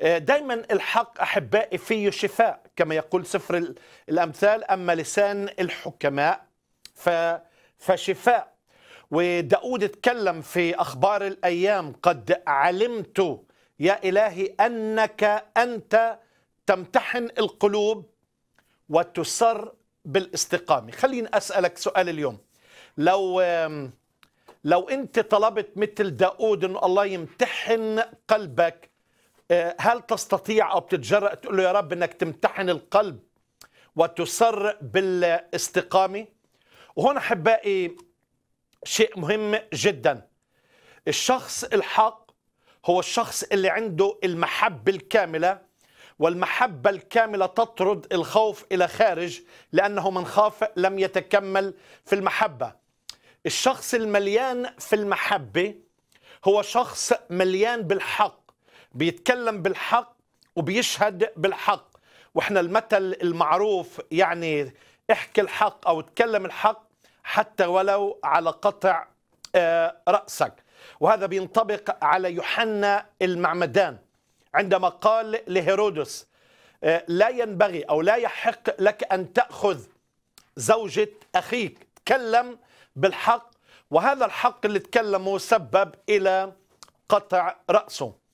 آه، دايما الحق أحبائي فيه شفاء كما يقول سفر الأمثال أما لسان الحكماء فشفاء وداود اتكلم في أخبار الأيام قد علمت يا إلهي أنك أنت تمتحن القلوب وتسر بالاستقامة خليني أسألك سؤال اليوم لو لو أنت طلبت مثل داود أن الله يمتحن قلبك هل تستطيع أو بتتجرأ تقول له يا رب أنك تمتحن القلب وتصر بالاستقامة وهون أحبائي شيء مهم جدا الشخص الحق هو الشخص اللي عنده المحبة الكاملة والمحبة الكاملة تطرد الخوف إلى خارج لأنه من خاف لم يتكمل في المحبة الشخص المليان في المحبة هو شخص مليان بالحق بيتكلم بالحق وبيشهد بالحق واحنا المثل المعروف يعني احكي الحق او تكلم الحق حتى ولو على قطع آه، رأسك وهذا بينطبق على يوحنا المعمدان عندما قال لهيرودس آه، لا ينبغي أو لا يحق لك أن تأخذ زوجة أخيك تكلم بالحق وهذا الحق اللي تكلمه سبب إلى قطع رأسه